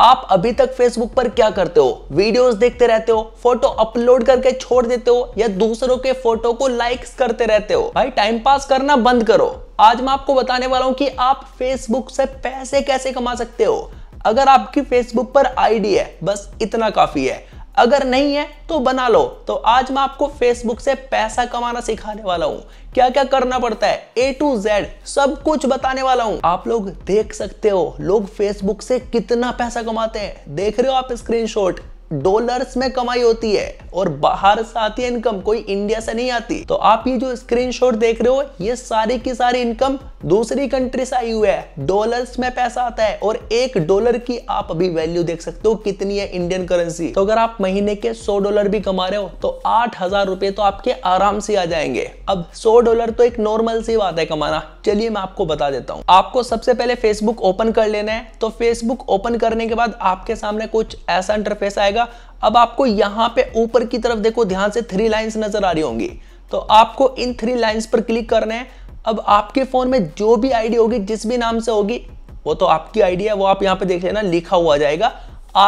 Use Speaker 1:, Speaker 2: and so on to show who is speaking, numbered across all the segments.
Speaker 1: आप अभी तक फेसबुक पर क्या करते हो वीडियोस देखते रहते हो फोटो अपलोड करके छोड़ देते हो या दूसरों के फोटो को लाइक्स करते रहते हो भाई टाइम पास करना बंद करो आज मैं आपको बताने वाला हूं कि आप फेसबुक से पैसे कैसे कमा सकते हो अगर आपकी फेसबुक पर आईडी है बस इतना काफी है अगर नहीं है तो बना लो तो आज मैं आपको फेसबुक से पैसा कमाना सिखाने वाला हूँ क्या क्या करना पड़ता है ए टू जेड सब कुछ बताने वाला हूँ आप लोग देख सकते हो लोग फेसबुक से कितना पैसा कमाते हैं देख रहे हो आप स्क्रीनशॉट डॉलर्स में कमाई होती है और बाहर से आती है इनकम कोई इंडिया से नहीं आती तो आप ये जो स्क्रीनशॉट देख रहे हो ये सारी की सारी इनकम दूसरी कंट्री से आई हुई है डॉलर्स में पैसा आता है और एक डॉलर की आप अभी वैल्यू देख सकते हो कितनी है इंडियन करेंसी तो अगर आप महीने के 100 डॉलर भी कमा रहे हो तो आठ हजार रुपए तो आपके आराम से आ जाएंगे अब सौ डॉलर तो एक नॉर्मल सी बात है कमाना चलिए मैं आपको बता देता हूँ आपको सबसे पहले फेसबुक ओपन कर लेना है तो फेसबुक ओपन करने के बाद आपके सामने कुछ ऐसा इंटरफेस आएगा जाएगा अब आपको यहां पे ऊपर की तरफ देखो ध्यान से थ्री लाइंस नजर आ रही होंगी तो आपको इन थ्री लाइंस पर क्लिक करना है अब आपके फोन में जो भी आईडी होगी जिस भी नाम से होगी वो तो आपकी आईडी है वो आप यहाँ पे देख लेना लिखा हुआ जाएगा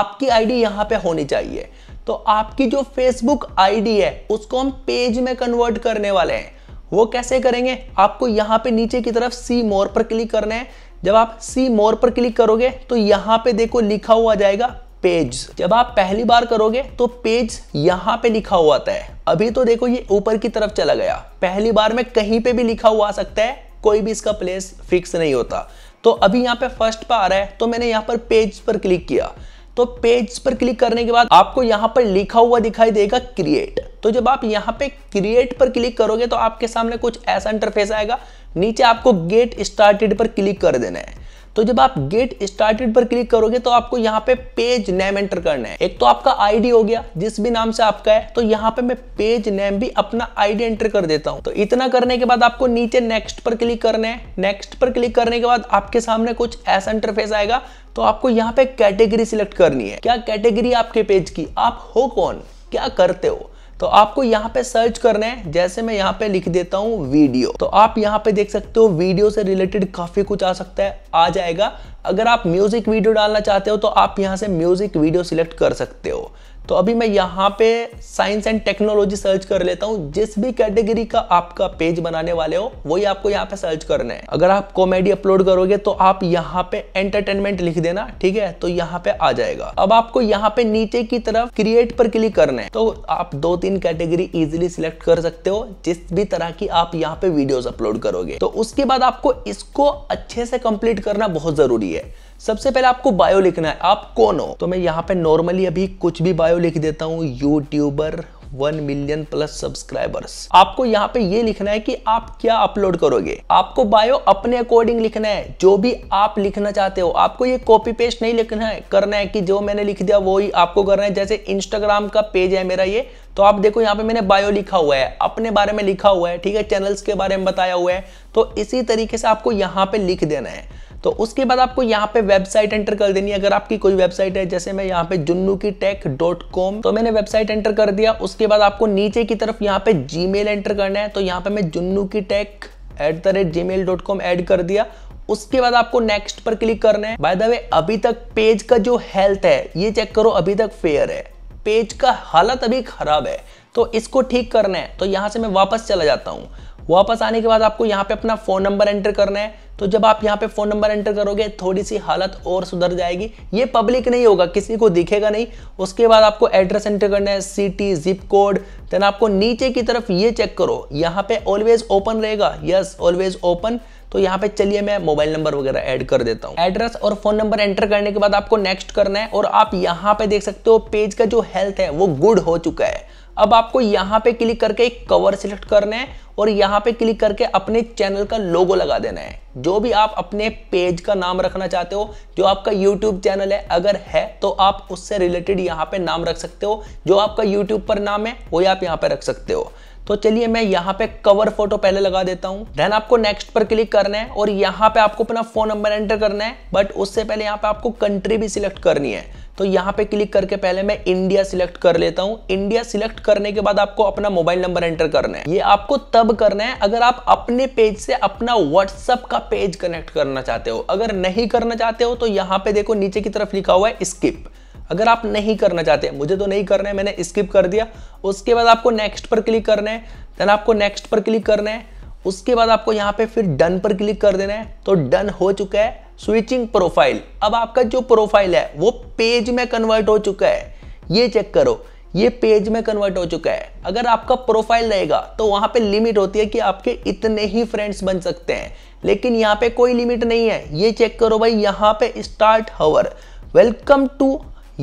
Speaker 1: आपकी आईडी यहाँ पे होनी चाहिए तो आपकी जो फेसबुक आईडी है उसको हम पेज में कन्वर्ट करने वाले हैं वो कैसे करेंगे आपको यहाँ पे नीचे की तरफ सी मोर पर क्लिक करना है जब आप सी मोर पर क्लिक करोगे तो यहाँ पे देखो लिखा हुआ जाएगा पेज जब आप पहली बार करोगे तो पेज यहाँ पे लिखा हुआ आता है अभी तो देखो ये ऊपर की तरफ चला गया पहली बार में कहीं पे भी लिखा हुआ आ सकता है कोई भी इसका प्लेस फिक्स नहीं होता तो अभी यहाँ पे फर्स्ट पे आ रहा है तो मैंने यहाँ पर पेज पर क्लिक किया तो पेज पर क्लिक करने के बाद आपको यहाँ पर लिखा हुआ दिखाई देगा क्रिएट तो जब आप यहाँ पे क्रिएट पर क्लिक करोगे तो आपके सामने कुछ ऐसा इंटरफेस आएगा नीचे आपको गेट स्टार्टेड पर क्लिक कर देना है तो जब आप गेट स्टार्टेड पर क्लिक करोगे तो आपको यहाँ पे पेज नेम एंटर करना है एक तो आपका आईडी हो गया जिस भी नाम से आपका है तो यहाँ पे मैं पेज नेम भी अपना आईडी एंटर कर देता हूँ तो इतना करने के बाद आपको नीचे नेक्स्ट पर क्लिक करना है नेक्स्ट पर क्लिक करने के बाद आपके सामने कुछ ऐसा इंटरफेस आएगा तो आपको यहाँ पे कैटेगरी सिलेक्ट करनी है क्या कैटेगरी आपके पेज की आप हो कौन क्या करते हो तो आपको यहाँ पे सर्च करना है जैसे मैं यहाँ पे लिख देता हूँ वीडियो तो आप यहाँ पे देख सकते हो वीडियो से रिलेटेड काफी कुछ आ सकता है आ जाएगा अगर आप म्यूजिक वीडियो डालना चाहते हो तो आप यहाँ से म्यूजिक वीडियो सिलेक्ट कर सकते हो तो अभी मैं यहाँ पे साइंस एंड टेक्नोलॉजी सर्च कर लेता हूँ जिस भी कैटेगरी का आपका पेज बनाने वाले हो वही आपको यहाँ पे सर्च करना है अगर आप कॉमेडी अपलोड करोगे तो आप यहाँ पे एंटरटेनमेंट लिख देना ठीक है तो यहाँ पे आ जाएगा अब आपको यहाँ पे नीचे की तरफ क्रिएट पर क्लिक करना है तो आप दो तीन कैटेगरी इजिली सिलेक्ट कर सकते हो जिस भी तरह की आप यहाँ पे वीडियोज अपलोड करोगे तो उसके बाद आपको इसको अच्छे से कंप्लीट करना बहुत जरूरी है सबसे पहले आपको बायो लिखना है आप कौन हो तो मैं यहाँ पे नॉर्मली अभी कुछ भी बायो लिख देता हूँ YouTuber one million plus subscribers आपको यहाँ पे ये लिखना है कि आप क्या अपलोड करोगे आपको बायो अपने अकॉर्डिंग लिखना है जो भी आप लिखना चाहते हो आपको ये कॉपी पेस्ट नहीं लिखना है करना है कि जो मैंने लिख दिया वो ही आपको करना है जैसे इंस्टाग्राम का पेज है मेरा ये तो आप देखो यहाँ पे मैंने बायो लिखा हुआ है अपने बारे में लिखा हुआ है ठीक है चैनल्स के बारे में बताया हुआ है तो इसी तरीके से आपको यहाँ पे लिख देना है तो उसके बाद आपको यहाँ पे वेबसाइट एंटर कर देनी है अगर आपकी कोई वेबसाइट है जैसे मैं यहाँ पे जुन्नू की टेक डॉट कॉम तो मैंने वेबसाइट एंटर कर दिया उसके बाद आपको नीचे की तरफ यहाँ पे जी एंटर करना है तो यहाँ पे मैं जुन्नू की tech at the rate gmail dot com add कर दिया उसके बाद आपको नेक्स्ट पर क्लिक करना है बाय द वे अभी तक पेज का जो हेल्थ है ये चेक करो अभी तक फेयर है पेज का हालत अभी खराब है तो इसको ठीक करना है तो यहां से मैं वापस चला जाता हूं वापस आने के बाद आपको यहाँ पे अपना फ़ोन नंबर एंटर करना है तो जब आप यहाँ पे फ़ोन नंबर एंटर करोगे थोड़ी सी हालत और सुधर जाएगी ये पब्लिक नहीं होगा किसी को दिखेगा नहीं उसके बाद आपको एड्रेस एंटर करना है सिटी जिप कोड देन आपको नीचे की तरफ ये चेक करो यहाँ पे ऑलवेज ओपन रहेगा यस ऑलवेज ओपन तो यहाँ पे चलिए मैं मोबाइल नंबर वगैरह ऐड कर देता हूँ एड्रेस और फोन नंबर एंटर करने के बाद आपको नेक्स्ट करना है और आप यहाँ पे देख सकते हो पेज का जो हेल्थ है वो गुड हो चुका है अब आपको यहाँ पे क्लिक करके एक कवर सिलेक्ट करना है और यहाँ पे क्लिक करके अपने चैनल का लोगो लगा देना है जो भी आप अपने पेज का नाम रखना चाहते हो जो आपका यूट्यूब चैनल है अगर है तो आप उससे रिलेटेड यहाँ पे नाम रख सकते हो जो आपका यूट्यूब पर नाम है वही आप यहाँ पे रख सकते हो तो चलिए मैं यहाँ पे कवर फोटो पहले लगा देता हूँ देन आपको नेक्स्ट पर क्लिक करना है और यहाँ पे आपको अपना फोन नंबर एंटर करना है बट उससे पहले यहाँ पे आपको कंट्री भी सिलेक्ट करनी है तो यहां पे क्लिक करके पहले मैं इंडिया सिलेक्ट कर लेता हूं इंडिया सिलेक्ट करने के बाद आपको अपना मोबाइल नंबर एंटर करना है ये आपको तब करना है अगर आप अपने पेज से अपना व्हाट्सअप का पेज कनेक्ट करना चाहते हो अगर नहीं करना चाहते हो तो यहां पे देखो नीचे की तरफ लिखा हुआ है स्किप अगर आप नहीं करना चाहते मुझे तो नहीं करना है मैंने स्किप कर दिया उसके बाद आपको नेक्स्ट पर क्लिक करना है देन आपको नेक्स्ट पर क्लिक करना है उसके बाद आपको यहाँ पे फिर डन पर क्लिक कर देना है तो डन हो चुका है स्विचिंग प्रोफाइल अब आपका जो प्रोफाइल है वो पेज में कन्वर्ट हो चुका है ये चेक करो ये पेज में कन्वर्ट हो चुका है अगर आपका प्रोफाइल रहेगा तो वहां पे लिमिट होती है कि आपके इतने ही फ्रेंड्स बन सकते हैं लेकिन यहाँ पे कोई लिमिट नहीं है ये चेक करो भाई यहाँ पे start hover welcome to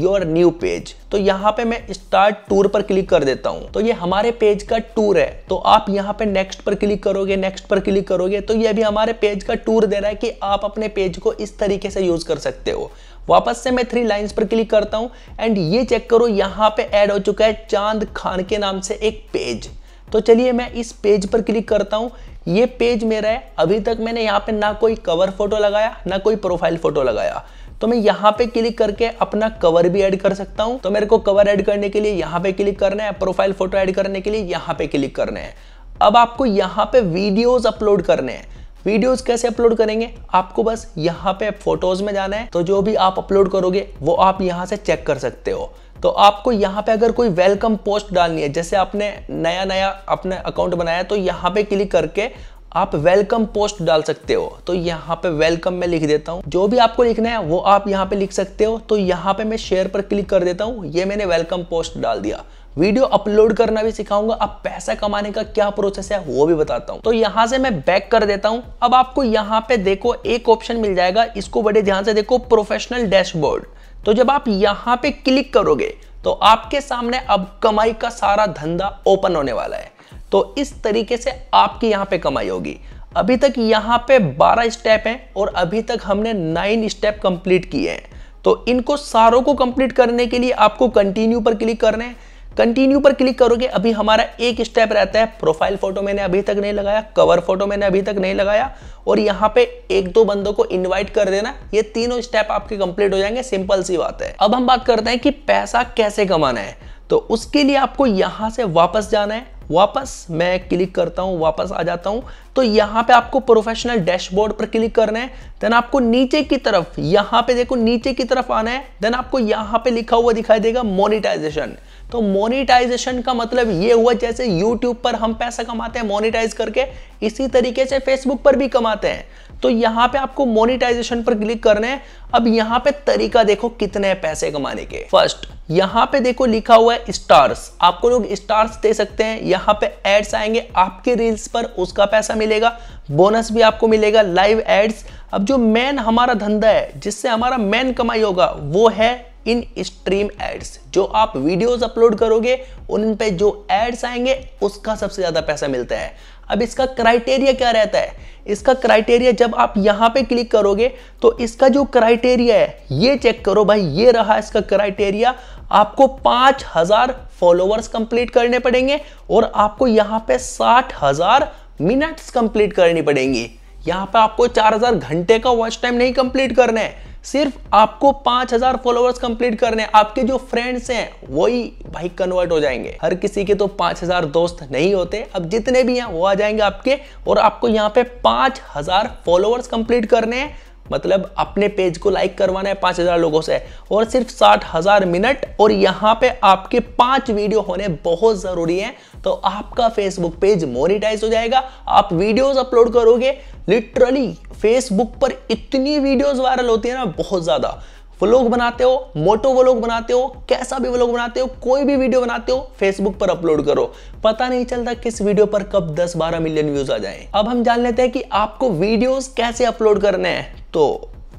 Speaker 1: your new page तो यहाँ पे मैं स्टार्ट टूर पर क्लिक कर देता हूँ तो ये हमारे पेज का टूर है तो आप यहाँ पे नेक्स्ट पर क्लिक करोगे नेक्स्ट पर क्लिक करोगे तो ये भी हमारे पेज का टूर दे रहा है कि आप अपने पेज को इस तरीके से यूज कर सकते हो वापस से मैं थ्री लाइंस पर क्लिक करता हूँ एंड ये चेक करो यहाँ पे ऐड हो चुका है चांद खान के नाम से एक पेज तो चलिए मैं इस पेज पर क्लिक करता हूँ ये पेज मेरा है अभी तक मैंने यहाँ पे ना कोई कवर फोटो लगाया ना कोई प्रोफाइल फोटो लगाया तो मैं यहाँ पे क्लिक करके अपना कवर भी ऐड कर सकता हूँ तो मेरे को कवर ऐड करने के लिए यहाँ पे क्लिक करना है प्रोफाइल फोटो ऐड करने के लिए यहाँ पे क्लिक करना है अब आपको यहाँ पे वीडियोज अपलोड करने हैं वीडियोस कैसे अपलोड करेंगे आपको बस यहाँ पे फोटोज में जाना है तो जो भी आप अपलोड करोगे वो आप यहाँ से चेक कर सकते हो तो आपको यहाँ पे अगर कोई वेलकम पोस्ट डालनी है जैसे आपने नया नया अपने अकाउंट बनाया तो यहाँ पे क्लिक करके आप वेलकम पोस्ट डाल सकते हो तो यहाँ पे वेलकम मैं लिख देता हूँ जो भी आपको लिखना है वो आप यहाँ पे लिख सकते हो तो यहाँ पे मैं शेयर पर क्लिक कर देता हूँ ये मैंने वेलकम पोस्ट डाल दिया वीडियो अपलोड करना भी सिखाऊंगा अब पैसा कमाने का क्या प्रोसेस है वो भी बताता हूँ तो यहाँ से मैं बैक कर देता हूँ अब आपको यहाँ पे देखो एक ऑप्शन मिल जाएगा इसको बड़े ध्यान से देखो प्रोफेशनल डैशबोर्ड तो जब आप यहाँ पे क्लिक करोगे तो आपके सामने अब कमाई का सारा धंधा ओपन होने वाला है तो इस तरीके से आपकी यहां पे कमाई होगी अभी तक यहां पे 12 स्टेप हैं और अभी तक हमने 9 स्टेप कंप्लीट किए हैं तो इनको सारों को कंप्लीट करने के लिए आपको कंटिन्यू पर क्लिक करना हैं कंटिन्यू पर क्लिक करोगे अभी हमारा एक स्टेप रहता है प्रोफाइल फोटो मैंने अभी तक नहीं लगाया कवर फोटो मैंने अभी तक नहीं लगाया और यहाँ पे एक दो बंदों को इनवाइट कर देना ये तीनों स्टेप आपके कंप्लीट हो जाएंगे सिंपल सी बात है अब हम बात करते हैं कि पैसा कैसे कमाना है तो उसके लिए आपको यहां से वापस जाना है वापस मैं क्लिक करता हूं वापस आ जाता हूं तो यहां पे आपको प्रोफेशनल डैशबोर्ड पर क्लिक करना है देन आपको नीचे की तरफ यहां पे देखो नीचे की तरफ आना है देन आपको यहां पे लिखा हुआ दिखाई देगा मोनिटाइजेशन तो मोनिटाइजेशन का मतलब ये हुआ जैसे यूट्यूब पर हम पैसा कमाते हैं मोनिटाइज करके इसी तरीके से फेसबुक पर भी कमाते हैं तो यहाँ पे आपको मोनिटाइजेशन पर क्लिक करने हैं अब यहाँ पे तरीका देखो कितने पैसे कमाने के फर्स्ट यहाँ पे देखो लिखा हुआ है स्टार्स आपको लोग स्टार्स दे सकते हैं यहाँ पे एड्स आएंगे आपके रील्स पर उसका पैसा मिलेगा बोनस भी आपको मिलेगा लाइव एड्स अब जो मेन हमारा धंधा है जिससे हमारा मेन कमाई होगा वो है इन स्ट्रीम एड्स जो आप वीडियोस अपलोड करोगे उन पे जो एड्स आएंगे उसका सबसे ज़्यादा पैसा मिलता है अब इसका क्राइटेरिया क्या रहता है इसका क्राइटेरिया जब आप यहां पे क्लिक करोगे तो इसका जो क्राइटेरिया है ये चेक करो भाई ये रहा इसका क्राइटेरिया आपको पांच हज़ार फॉलोअर्स कंप्लीट करने पड़ेंगे और आपको यहां पे साठ हज़ार मिनट्स कंप्लीट करनी पड़ेंगी यहां पे आपको चार हज़ार घंटे का वॉच टाइम नहीं कंप्लीट करना है सिर्फ आपको 5000 फॉलोअर्स कंप्लीट करने आपके जो फ्रेंड्स हैं वही भाई कन्वर्ट हो जाएंगे हर किसी के तो 5000 दोस्त नहीं होते अब जितने भी हैं वो आ जाएंगे आपके और आपको यहाँ पे 5000 फॉलोअर्स कंप्लीट करने हैं मतलब अपने पेज को लाइक करवाना है पांच हज़ार लोगों से और सिर्फ साठ हज़ार मिनट और यहाँ पे आपके पांच वीडियो होने बहुत ज़रूरी है तो आपका फेसबुक पेज मोनिटाइज हो जाएगा आप वीडियोस अपलोड करोगे लिटरली फेसबुक पर इतनी वीडियोस वायरल होती है ना बहुत ज़्यादा व्लॉग बनाते हो मोटो व्लॉग बनाते हो कैसा भी व्लॉग बनाते हो कोई भी वीडियो बनाते हो फेसबुक पर अपलोड करो पता नहीं चलता किस वीडियो पर कब 10-12 मिलियन व्यूज आ जाए अब हम जान लेते हैं कि आपको वीडियोस कैसे अपलोड करने हैं तो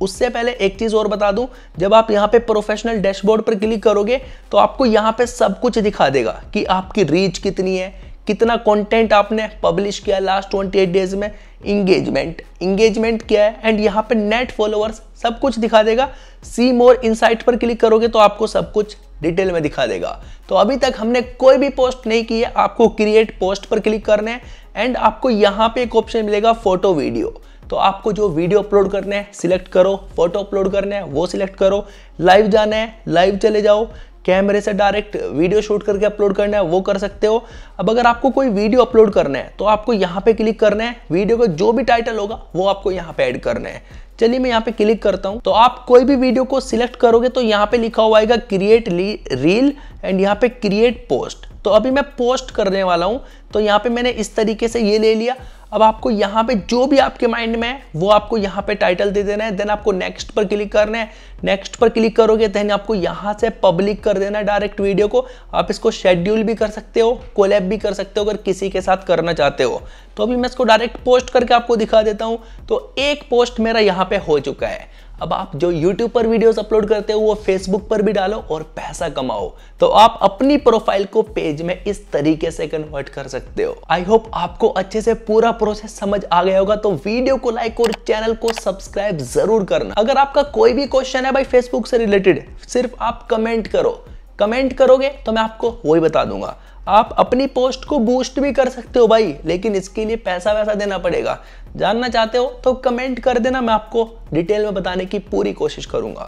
Speaker 1: उससे पहले एक चीज और बता दूं जब आप यहाँ पे प्रोफेशनल डैशबोर्ड पर क्लिक करोगे तो आपको यहाँ पे सब कुछ दिखा देगा कि आपकी रीच कितनी है कितना कंटेंट आपने पब्लिश किया लास्ट 28 डेज में इंगेजमेंट इंगेजमेंट क्या है एंड यहाँ पे नेट फॉलोअर्स सब कुछ दिखा देगा सी मोर इनसाइट पर क्लिक करोगे तो आपको सब कुछ डिटेल में दिखा देगा तो अभी तक हमने कोई भी पोस्ट नहीं की है आपको क्रिएट पोस्ट पर क्लिक करने हैं एंड आपको यहाँ पे एक ऑप्शन मिलेगा फोटो वीडियो तो आपको जो वीडियो अपलोड करने हैं सिलेक्ट करो फोटो अपलोड करने हैं वो सिलेक्ट करो लाइव जाना है लाइव चले जाओ कैमरे से डायरेक्ट वीडियो शूट करके अपलोड करना है वो कर सकते हो अब अगर आपको कोई वीडियो अपलोड करना है तो आपको यहाँ पे क्लिक करना है वीडियो का जो भी टाइटल होगा वो आपको यहाँ पे ऐड करना है चलिए मैं यहाँ पे क्लिक करता हूँ तो आप कोई भी वीडियो को सिलेक्ट करोगे तो यहाँ पे लिखा हुआ आएगा क्रिएट रील एंड यहाँ पे क्रिएट पोस्ट तो अभी मैं पोस्ट करने वाला हूँ तो यहाँ पे मैंने इस तरीके से ये ले लिया अब आपको यहाँ पे जो भी आपके माइंड में है वो आपको यहाँ पे टाइटल दे देना है देन आपको नेक्स्ट पर क्लिक करना है नेक्स्ट पर क्लिक करोगे देन आपको यहां से पब्लिक कर देना है डायरेक्ट वीडियो को आप इसको शेड्यूल भी कर सकते हो कोलैब भी कर सकते हो अगर किसी के साथ करना चाहते हो तो अभी मैं इसको डायरेक्ट पोस्ट करके आपको दिखा देता हूं तो एक पोस्ट मेरा यहाँ पे हो चुका है अब आप जो YouTube पर वीडियोस अपलोड करते हो वो Facebook पर भी डालो और पैसा कमाओ तो आप अपनी प्रोफाइल को पेज में इस तरीके से कन्वर्ट कर सकते हो आई होप आपको अच्छे से पूरा प्रोसेस समझ आ गया होगा तो वीडियो को लाइक और चैनल को सब्सक्राइब जरूर करना अगर आपका कोई भी क्वेश्चन है भाई फेसबुक से रिलेटेड सिर्फ आप कमेंट करो कमेंट करोगे तो मैं आपको वही बता दूंगा आप अपनी पोस्ट को बूस्ट भी कर सकते हो भाई लेकिन इसके लिए पैसा वैसा देना पड़ेगा जानना चाहते हो तो कमेंट कर देना मैं आपको डिटेल में बताने की पूरी कोशिश करूंगा